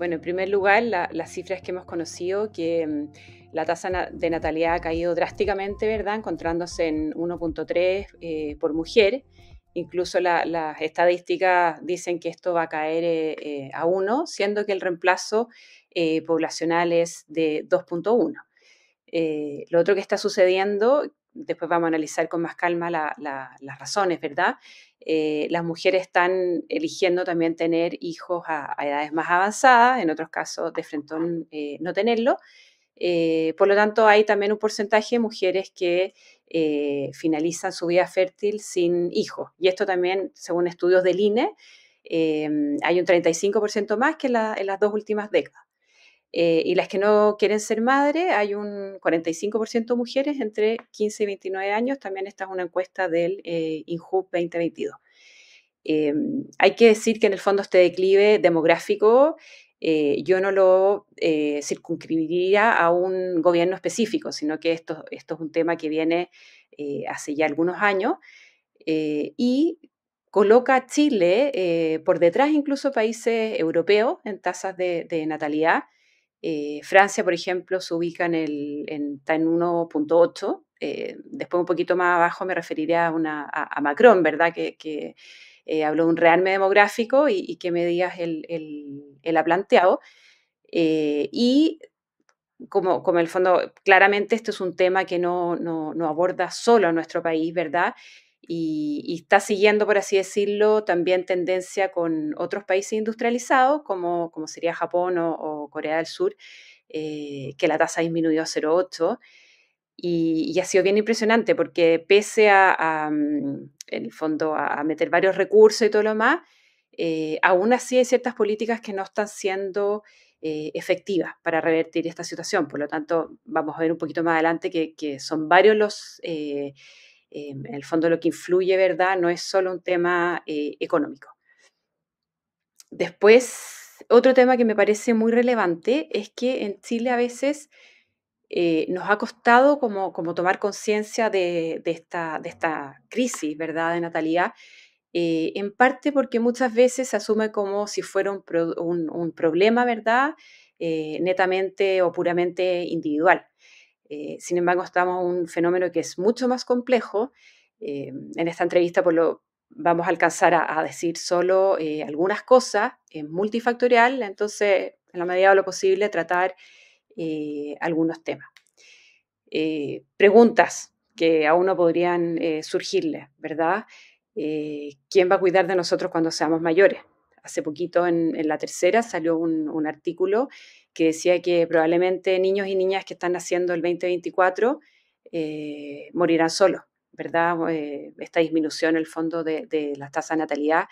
Bueno, en primer lugar, las cifras que hemos conocido, que mm, la tasa de natalidad ha caído drásticamente, ¿verdad? Encontrándose en 1.3 eh, por mujer. Incluso las estadísticas dicen que esto va a caer eh, eh, a 1, siendo que el reemplazo poblacional es de 2.1. lo otro que está sucediendo, después vamos a analizar con más calma las razones, ¿verdad? Eh, las mujeres están eligiendo también tener hijos a, edades más avanzadas, en otros casos de frente eh, no tenerlo. Eh, por lo tanto, hay también un porcentaje de mujeres que finalizan su vida fértil sin hijos. Y esto también, según estudios del INE, hay un 35% más que en las dos últimas décadas. Eh, y las que no quieren ser madre hay un 45% de mujeres entre 15 y 29 años. También esta es una encuesta del eh, 2022. Em, hay que decir que en el fondo este declive demográfico eh, yo no lo eh, circunscribiría a un gobierno específico, sino que esto, es un tema que viene hace ya algunos años y coloca a Chile por detrás incluso países europeos en tasas de natalidad eh, Francia, por ejemplo, se ubica en el, está en 1.8. Eh, después, un poquito más abajo, me referiré a, Macron, ¿verdad? Que, eh, habló de un realme demográfico y, qué medidas él, ha planteado. y como, el fondo, claramente esto es un tema que no, no aborda solo a nuestro país, ¿verdad? y, está siguiendo, por así decirlo, también tendencia con otros países industrializados, como, como sería Japón o, Corea del Sur, eh, que la tasa ha disminuido a 0,8. Y, ha sido bien impresionante porque pese a, mm, en el fondo, a, meter varios recursos y todo lo más, eh, aún así hay ciertas políticas que no están siendo eh, efectivas para revertir esta situación. Por lo tanto, vamos a ver un poquito más adelante que, que son varios los en el fondo lo que influye, ¿verdad? No es solo un tema eh, económico. Después, otro tema que me parece muy relevante es que en Chile a veces eh, nos ha costado como, tomar conciencia de, esta, esta, crisis, ¿verdad?, de natalidad, eh, en parte porque muchas veces se asume como si fuera un, problema, ¿verdad?, netamente o puramente individual. Eh, sin embargo, estamos en un fenómeno que es mucho más complejo. Eh, en esta entrevista por lo, vamos a alcanzar a, decir solo eh, algunas cosas, es multifactorial, entonces, en la medida de lo posible, tratar algunos temas. preguntas que a uno podrían surgirle, ¿verdad? ¿Quién va a cuidar de nosotros cuando seamos mayores? Hace poquito en, la tercera salió un, un artículo que decía que probablemente niños y niñas que están naciendo el 2024 eh, morirán solos, ¿verdad? Eh, esta disminución, en el fondo, de, de las tasas de natalidad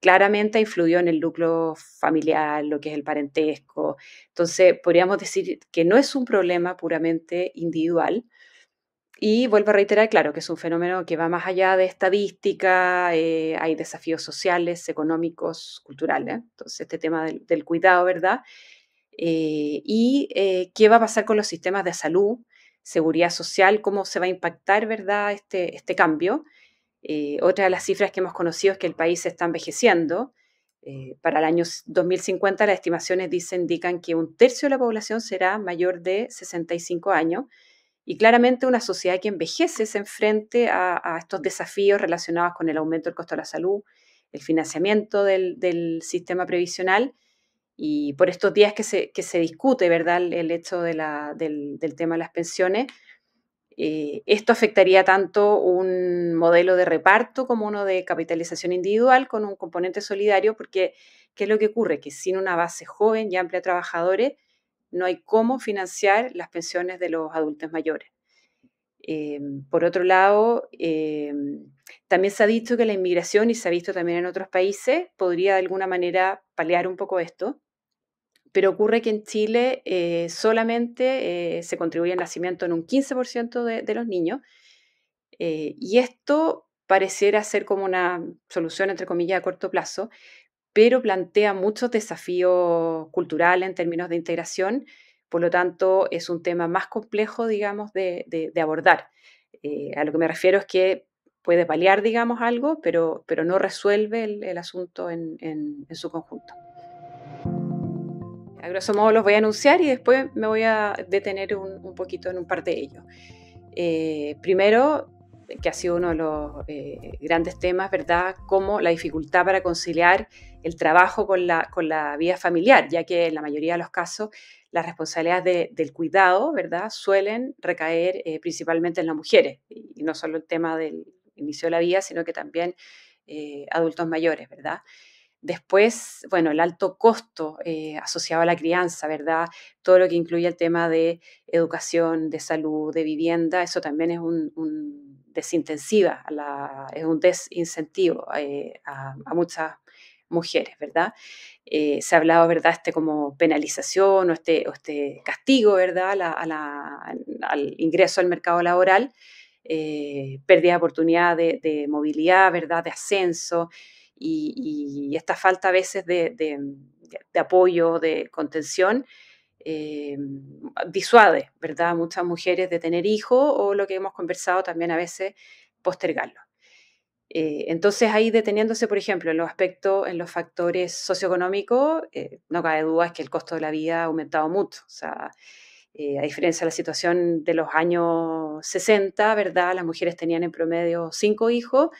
claramente influyó en el núcleo familiar, lo que es el parentesco. Entonces, podríamos decir que no es un problema puramente individual. Y vuelvo a reiterar, claro, que es un fenómeno que va más allá de estadística, eh, hay desafíos sociales, económicos, culturales. Entonces, este tema del cuidado, ¿verdad? Eh, y eh, qué va a pasar con los sistemas de salud, seguridad social, cómo se va a impactar ¿verdad? Este, este cambio. Eh, otra de las cifras que hemos conocido es que el país se está envejeciendo. para el año 2050 las estimaciones dicen, indican que un tercio de la población será mayor de 65 años y claramente una sociedad que envejece se enfrenta a, estos desafíos relacionados con el aumento del costo de la salud, el financiamiento del sistema previsional y por estos días que se, discute, ¿verdad?, el, hecho del, tema de las pensiones, eh, esto afectaría tanto un modelo de reparto como uno de capitalización individual con un componente solidario, porque ¿qué es lo que ocurre? Que sin una base joven y amplia de trabajadores, no hay cómo financiar las pensiones de los adultos mayores. Em, por otro lado, em, también se ha dicho que la inmigración, y se ha visto también en otros países, podría de alguna manera paliar un poco esto, pero ocurre que en Chile eh, solamente eh, se contribuye al nacimiento en un 15% de, los niños, eh, y esto pareciera ser como una solución, entre comillas, a corto plazo, pero plantea muchos desafíos culturales en términos de integración por lo tanto, es un tema más complejo, digamos, de, abordar. Eh, a lo que me refiero es que puede paliar, digamos, algo, pero, pero no resuelve el, asunto en, su conjunto. A grosso modo los voy a anunciar y después me voy a detener un, poquito en un par de ellos. Eh, primero, que ha sido uno de los eh, grandes temas, ¿verdad? Como la dificultad para conciliar el trabajo con la, con vida familiar, ya que en la mayoría de los casos las responsabilidades del cuidado, ¿verdad?, suelen recaer eh, principalmente en las mujeres, y no solo el tema del inicio de la vida, sino que también eh, adultos mayores, ¿verdad? Después, bueno, el alto costo eh, asociado a la crianza, ¿verdad? Todo lo que incluye el tema de educación, de salud, de vivienda, eso también es un, es un desincentivo eh, a, muchas mujeres, ¿verdad? Eh, se ha hablado, ¿verdad?, este como penalización o este, este castigo, ¿verdad?, al ingreso al mercado laboral, pérdida de oportunidad de, de movilidad, ¿verdad?, de ascenso y, esta falta a veces de, apoyo, de contención, eh, disuade, ¿verdad?, muchas mujeres de tener hijos o lo que hemos conversado también a veces, postergarlo. Eh, entonces ahí deteniéndose, por ejemplo, en los aspectos, en los factores socioeconómicos, eh, no cabe duda es que el costo de la vida ha aumentado mucho. O sea, a diferencia de la situación de los años 60, ¿verdad? Las mujeres tenían en promedio cinco hijos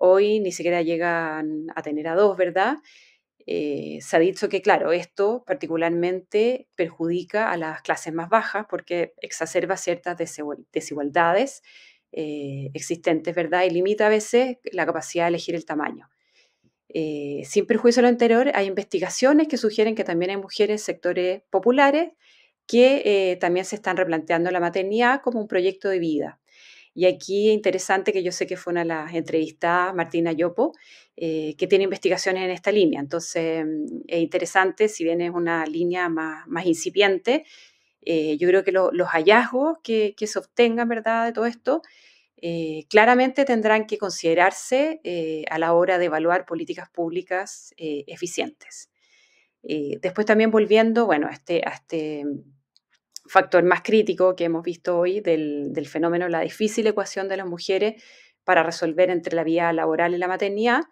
Hoy ni siquiera llegan a tener a dos, ¿verdad? Eh, se ha dicho que, claro, esto particularmente perjudica a las clases más bajas porque exacerba ciertas desigualdades eh, existentes, ¿verdad? Y limita a veces la capacidad de elegir el tamaño. Eh, sin perjuicio a lo anterior, hay investigaciones que sugieren que también hay mujeres en sectores populares que también se están replanteando la maternidad como un proyecto de vida y aquí interesante que yo sé que fue una de las entrevistadas, Martina Yopo, eh, que tiene investigaciones en esta línea. Entonces, mm, es interesante, si bien es una línea más, incipiente, eh, yo creo que los hallazgos que, se obtengan, ¿verdad?, de todo esto, eh, claramente tendrán que considerarse a la hora de evaluar políticas públicas eficientes. después también volviendo, bueno, este, a este factor más crítico que hemos visto hoy del, fenómeno, la difícil ecuación de las mujeres para resolver entre la vía laboral y la maternidad,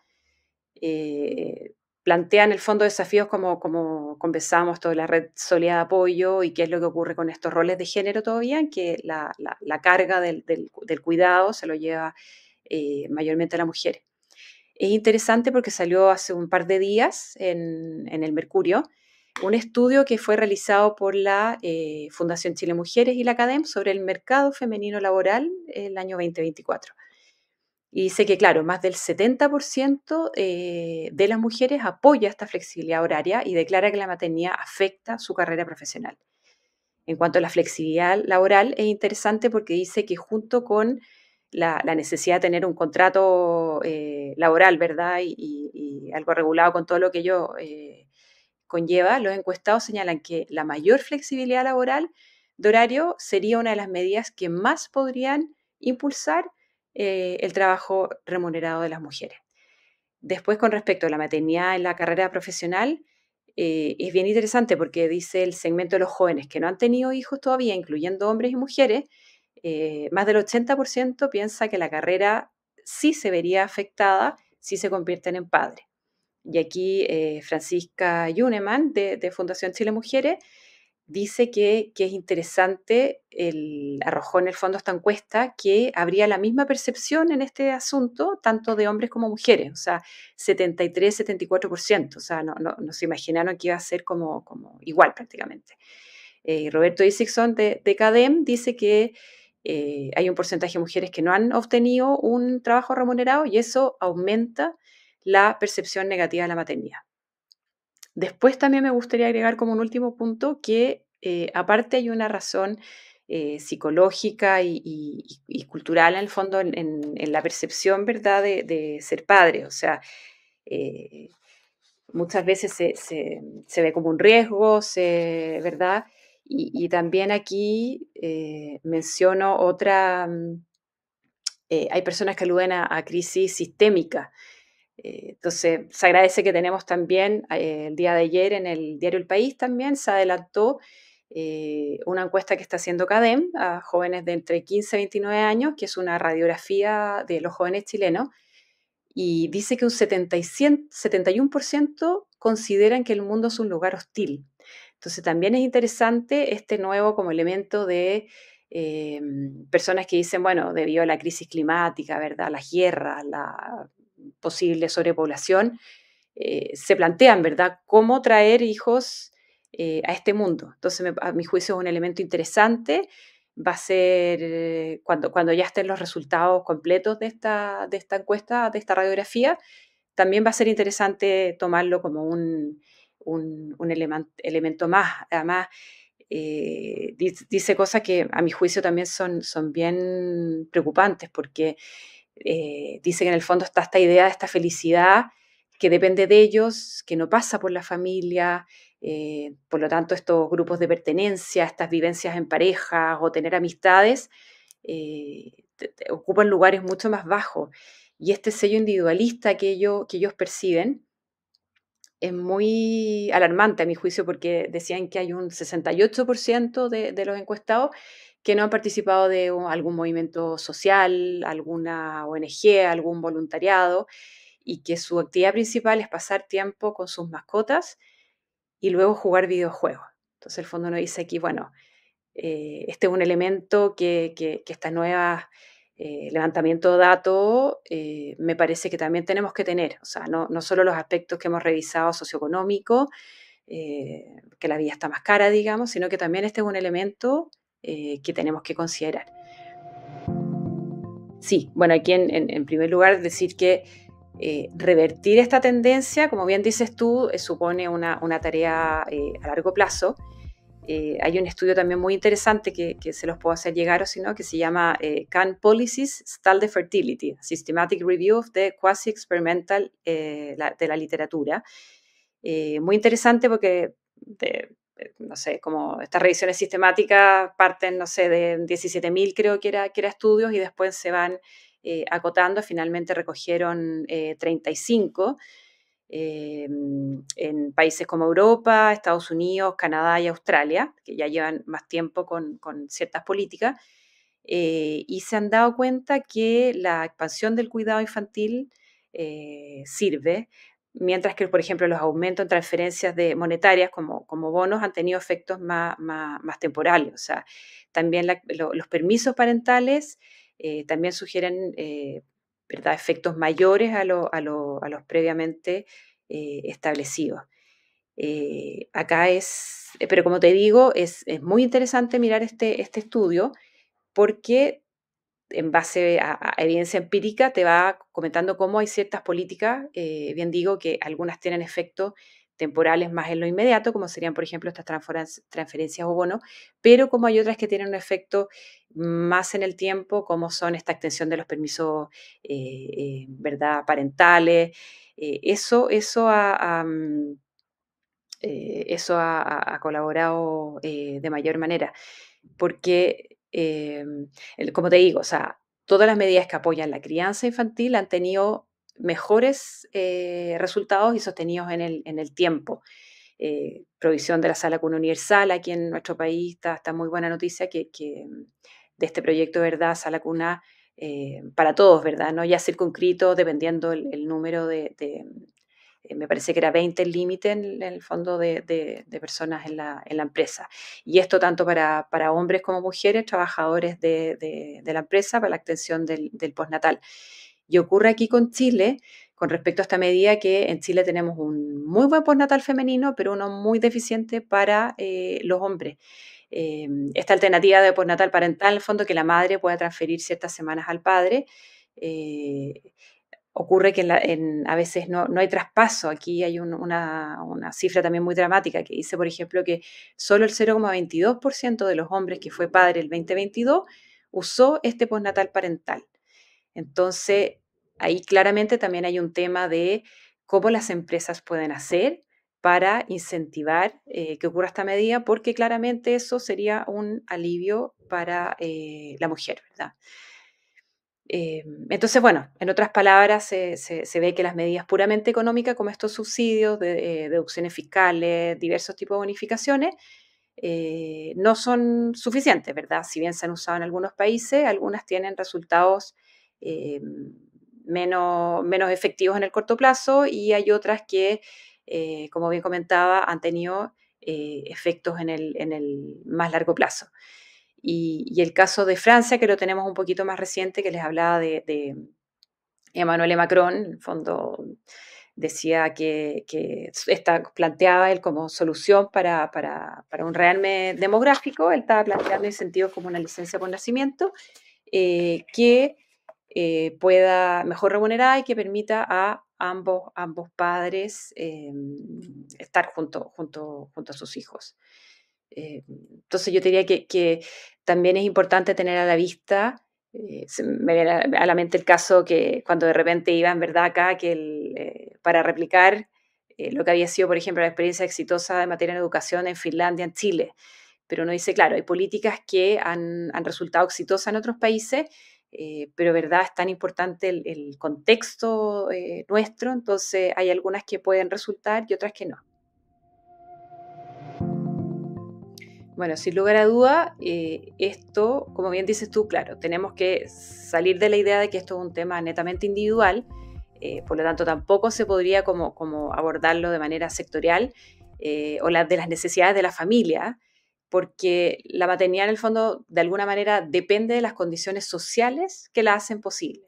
eh, plantea en el fondo desafíos como, como conversábamos, toda la red solidaria de apoyo y qué es lo que ocurre con estos roles de género todavía, que la, carga del, cuidado se lo lleva eh, mayormente a las mujeres. Es interesante porque salió hace un par de días en, en el Mercurio un estudio que fue realizado por la eh, Fundación Chile Mujeres y la Academ sobre el mercado femenino laboral el año 2024. Y dice que, claro, más del 70% eh, de las mujeres apoya esta flexibilidad horaria y declara que la maternidad afecta su carrera profesional. En cuanto a la flexibilidad laboral, es interesante porque dice que junto con la, necesidad de tener un contrato eh, laboral, ¿verdad? Y, algo regulado con todo lo que yo conlleva, los encuestados señalan que la mayor flexibilidad laboral de horario sería una de las medidas que más podrían impulsar eh, el trabajo remunerado de las mujeres. Después, con respecto a la maternidad en la carrera profesional, eh, es bien interesante porque dice el segmento de los jóvenes que no han tenido hijos todavía, incluyendo hombres y mujeres, eh, más del 80% piensa que la carrera sí se vería afectada si se convierten en padres. Y aquí eh, Francisca Yuneman de, de, Fundación Chile Mujeres dice que, es interesante, el, arrojó en el fondo esta encuesta, que habría la misma percepción en este asunto, tanto de hombres como mujeres, o sea, 73, 74%, o sea, no, se imaginaron que iba a ser como, como igual prácticamente. Eh, Roberto Isixon de, CADEM dice que eh, hay un porcentaje de mujeres que no han obtenido un trabajo remunerado y eso aumenta la percepción negativa de la maternidad. Después también me gustaría agregar como un último punto que eh, aparte hay una razón eh, psicológica y, cultural en el fondo en, la percepción, ¿verdad?, de, ser padre. O sea, eh, muchas veces se, ve como un riesgo, se, ¿verdad? Y, también aquí menciono otra, mm, hay personas que aluden a, a crisis sistémica, eh, entonces, se agradece que tenemos también, eh, el día de ayer en el diario El País también se adelantó eh, una encuesta que está haciendo CADEM a jóvenes de entre 15 y 29 años, que es una radiografía de los jóvenes chilenos, y dice que un 71% consideran que el mundo es un lugar hostil. Entonces también es interesante este nuevo como elemento de personas que dicen, bueno, debido a la crisis climática, ¿verdad? Las guerras, la posible sobrepoblación, eh, se plantean, ¿verdad?, cómo traer hijos eh, a este mundo. Entonces, a mi juicio es un elemento interesante. Va a ser eh, cuando, cuando ya estén los resultados completos de esta, de esta encuesta, de esta radiografía, también va a ser interesante tomarlo como un, elemento más. Además, dice, dice, cosas que a mi juicio también son, son bien preocupantes porque eh, dice que en el fondo está esta idea de esta felicidad que depende de ellos, que no pasa por la familia, eh, por lo tanto estos grupos de pertenencia, estas vivencias en parejas o tener amistades, eh, ocupan lugares mucho más bajos. Y este sello individualista que ellos, que ellos perciben es muy alarmante a mi juicio porque decían que hay un 68% de los encuestados que no han participado de algún movimiento social, alguna ONG, algún voluntariado, y que su actividad principal es pasar tiempo con sus mascotas y luego jugar videojuegos. Entonces el fondo nos dice aquí, bueno, eh, este es un elemento que, que, que esta nueva eh, levantamiento de datos eh, me parece que también tenemos que tener, o sea, no, no solo los aspectos que hemos revisado socioeconómicos, que la vida está más cara, digamos, sino que también este es un elemento eh, que tenemos que considerar. Sí, bueno, aquí en, en, primer lugar decir que eh, revertir esta tendencia, como bien dices tú, eh, supone una, tarea a largo plazo. hay un estudio también muy interesante que, se los puedo hacer llegar o si no, que se llama Can Policies Stall de Fertility, Systematic Review of the Quasi Experimental de la Literatura. muy interesante porque eh, no sé, como estas revisiones sistemáticas parten, no sé, de 17.000 creo que era, que era estudios y después se van eh, acotando, finalmente recogieron 35 eh, en países como Europa, Estados Unidos, Canadá y Australia, que ya llevan más tiempo con, con ciertas políticas, y se han dado cuenta que la expansión del cuidado infantil sirve mientras que, por ejemplo, los aumentos en transferencias monetarias como, como bonos han tenido efectos más, temporales. O sea, también los permisos parentales eh, también sugieren eh, efectos mayores a, los previamente eh, establecidos. acá es, pero como te digo, es, muy interesante mirar este, este estudio porque en base a, evidencia empírica, te va comentando cómo hay ciertas políticas, eh, bien digo que algunas tienen efectos temporales más en lo inmediato, como serían, por ejemplo, estas transferencias o bonos, pero como hay otras que tienen un efecto más en el tiempo, como son esta extensión de los permisos eh, eh, ¿verdad? parentales. eso eso ha, eso ha colaborado de mayor manera, porque Em, como te digo, o sea, todas las medidas que apoyan la crianza infantil han tenido mejores eh, resultados y sostenidos en el, tiempo. Eh, provisión de la sala cuna universal, aquí en nuestro país está, está muy buena noticia que, mm, de este proyecto, ¿verdad? Sala cuna eh, para todos, ¿verdad? No ya circunscrito dependiendo el, número de, eh, me parece que era 20 el límite en, el fondo de, personas en la, empresa. Y esto tanto para, hombres como mujeres, trabajadores de, la empresa, para la extensión del, postnatal. Y ocurre aquí con Chile, con respecto a esta medida, que en Chile tenemos un muy buen postnatal femenino, pero uno muy deficiente para eh, los hombres. Em, esta alternativa de postnatal parental, en el fondo, que la madre pueda transferir ciertas semanas al padre. Eh, ocurre que a veces no, hay traspaso. Aquí hay una, cifra también muy dramática que dice, por ejemplo, que solo el 0,22% de los hombres que fue padre el 2022 usó este postnatal parental. Entonces, ahí claramente también hay un tema de cómo las empresas pueden hacer para incentivar eh, que ocurra esta medida, porque claramente eso sería un alivio para eh, la mujer, ¿verdad? Eh, entonces, bueno, en otras palabras, se, ve que las medidas puramente económicas, como estos subsidios, eh, deducciones fiscales, diversos tipos de bonificaciones, eh, no son suficientes, ¿verdad? Si bien se han usado en algunos países, algunas tienen resultados menos, efectivos en el corto plazo y hay otras que, como bien comentaba, han tenido efectos en el más largo plazo. Y, el caso de Francia, que lo tenemos un poquito más reciente, que les hablaba de, de Emmanuel Macron, en el fondo decía que, planteaba él como solución para, un realme demográfico, él estaba planteando sentido como una licencia por nacimiento, eh, que eh, pueda mejor remunerada y que permita a ambos, ambos padres em, estar junto, junto, junto a sus hijos. Eh, entonces yo diría que, también es importante tener a la vista, eh, me viene a la mente el caso que cuando de repente iba en verdad acá, que eh, para replicar lo que había sido, por ejemplo, la experiencia exitosa de materia de educación en Finlandia, en Chile. Pero uno dice, claro, hay políticas que han, resultado exitosas en otros países, pero verdad es tan importante el, contexto nuestro, entonces hay algunas que pueden resultar y otras que no. Bueno, sin lugar a duda, eh, esto, como bien dices tú, claro, tenemos que salir de la idea de que esto es un tema netamente individual, eh, por lo tanto tampoco se podría como, como abordarlo de manera sectorial eh, o de las necesidades de la familia, porque la maternidad en el fondo de alguna manera depende de las condiciones sociales que la hacen posible.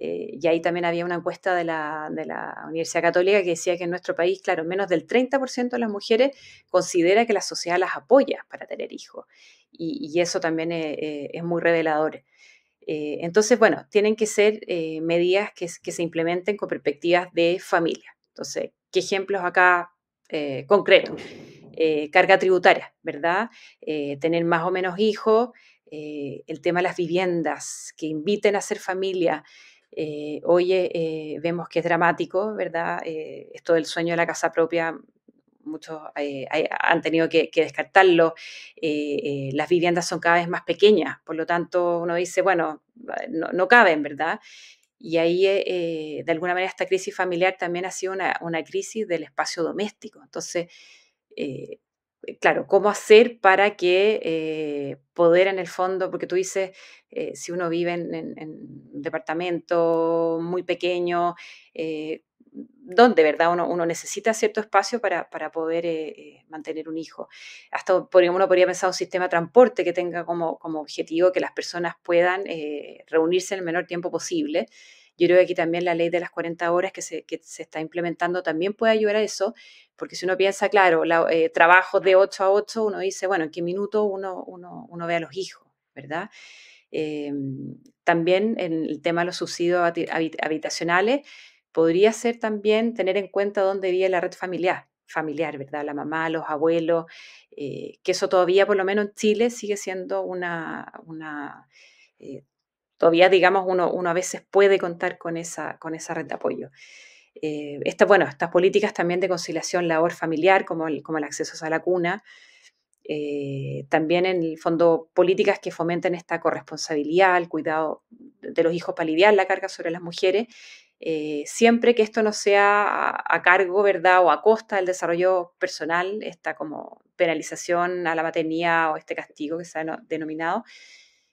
Eh, y ahí también había una encuesta de la, Universidad Católica que decía que en nuestro país, claro, menos del 30% de las mujeres considera que la sociedad las apoya para tener hijos. Y, eso también es, eh, muy revelador. Eh, entonces, bueno, tienen que ser medidas que, que, se implementen con perspectivas de familia. Entonces, ¿qué ejemplos acá concretos? carga tributaria, ¿verdad? tener más o menos hijos, el tema de las viviendas, que inviten a ser familia hoy eh, eh, vemos que es dramático, ¿verdad? Eh, esto del sueño de la casa propia, muchos han tenido que, descartarlo. las viviendas son cada vez más pequeñas, por lo tanto uno dice, bueno, no, caben, ¿verdad? Y ahí, de alguna manera, esta crisis familiar también ha sido una, una crisis del espacio doméstico. Entonces, claro, cómo hacer para que eh, poder en el fondo, porque tú dices, eh, si uno vive en, un departamento muy pequeño, eh, donde, ¿verdad? Uno, uno, necesita cierto espacio para, para poder eh, mantener un hijo. Hasta uno podría pensar un sistema de transporte que tenga como, como objetivo que las personas puedan reunirse en el menor tiempo posible yo creo que aquí también la ley de las 40 horas que se, está implementando también puede ayudar a eso, porque si uno piensa, claro, trabajos eh, trabajo de 8 a 8, uno dice, bueno, ¿en qué minuto uno, uno, ve a los hijos, verdad? Eh, también en el tema de los subsidios habitacionales, podría ser también tener en cuenta dónde vive la red familiar, familiar, ¿verdad? La mamá, los abuelos, eh, que eso todavía, por lo menos en Chile, sigue siendo una, una todavía, digamos, uno, a veces puede contar con esa, con esa red de apoyo. Eh, bueno, estas políticas también de conciliación labor familiar, como el, como el acceso a la cuna, eh, también en el fondo políticas que fomenten esta corresponsabilidad, el cuidado de los hijos para aliviar la carga sobre las mujeres, eh, siempre que esto no sea a, cargo, ¿verdad?, o a costa del desarrollo personal, esta como penalización a la maternidad o este castigo que se ha denominado,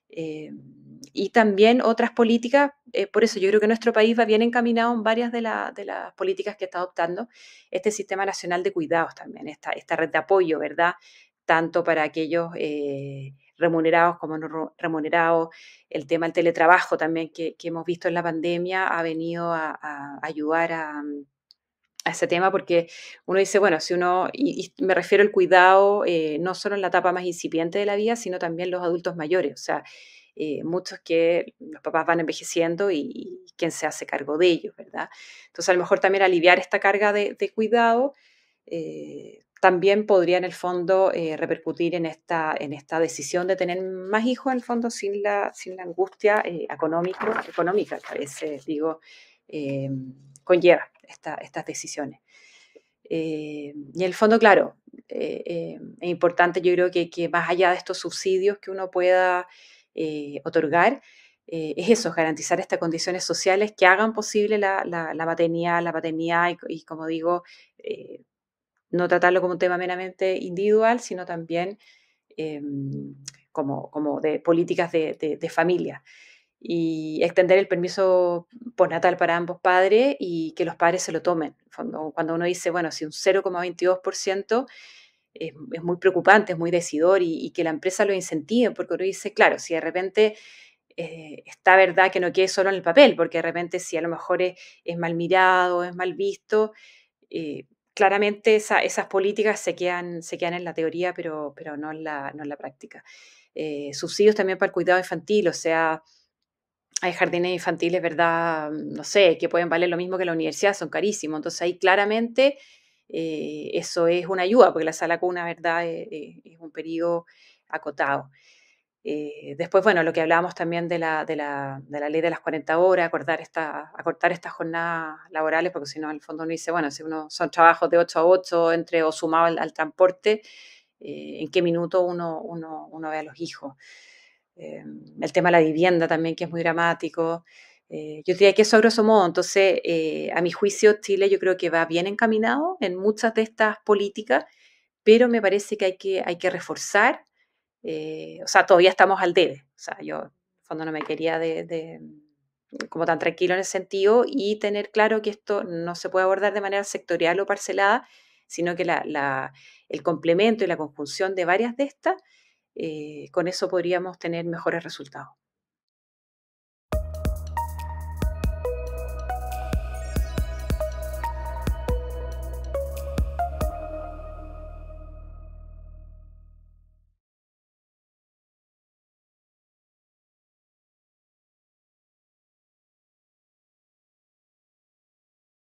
eh, y también otras políticas, eh, por eso yo creo que nuestro país va bien encaminado en varias de, de, las políticas que está adoptando este Sistema Nacional de Cuidados también, esta, esta red de apoyo, ¿verdad? Tanto para aquellos eh, remunerados como no remunerados, el tema del teletrabajo también que, hemos visto en la pandemia ha venido a ayudar a, a ese tema porque uno dice, bueno, si uno, y, me refiero al cuidado eh, no solo en la etapa más incipiente de la vida, sino también los adultos mayores, o sea, eh, muchos que los papás van envejeciendo y, quién se hace cargo de ellos, ¿verdad? Entonces a lo mejor también aliviar esta carga de, cuidado eh, también podría en el fondo repercutir en esta, en esta decisión de tener más hijos en el fondo sin la, sin la angustia económica, económica que a veces digo conlleva estas decisiones. Eh, y en el fondo, claro, eh, eh, es importante yo creo que, más allá de estos subsidios que uno pueda otorgar, es eso, garantizar estas condiciones sociales que hagan posible la, la, la paternidad y, como digo, no tratarlo como un tema meramente individual, sino también em, como, como, de políticas de familia y extender el permiso postnatal para ambos padres y que los padres se lo tomen. Cuando uno dice, bueno, si un 0,22% es, es, muy preocupante, es muy decidor y, que la empresa lo incentive, porque uno dice, claro, si de repente eh, está verdad que no quede solo en el papel, porque de repente si a lo mejor es, mal mirado, es mal visto, eh, claramente esas políticas se quedan, se quedan en la teoría, pero, pero no, en la, no en la práctica. Eh, subsidios también para el cuidado infantil, o sea, hay jardines infantiles, ¿verdad? No sé, que pueden valer lo mismo que la universidad, son carísimos. Entonces ahí claramente eh, eso es una ayuda, porque la sala cuna, ¿verdad? Eh, eh, es, un periodo acotado. después, bueno, lo que hablábamos también de la, de la, ley de las 40 horas, acordar esta, acortar estas jornadas laborales, porque si no, al fondo uno dice, bueno, si uno son trabajos de 8 a 8, entre o sumado al, transporte, en qué minuto uno, uno, uno ve a los hijos. Em, el tema de la vivienda también, que es muy dramático. Eh, yo diría que eso a grosso modo. Entonces, eh, a mi juicio, Chile yo creo que va bien encaminado en muchas de estas políticas, pero me parece que hay que, hay que reforzar. Eh, o sea, todavía estamos al debe. O sea, yo en fondo no me quería de, mm, como tan tranquilo en ese sentido y tener claro que esto no se puede abordar de manera sectorial o parcelada, sino que el complemento y la conjunción de varias de estas eh, con eso podríamos tener mejores resultados.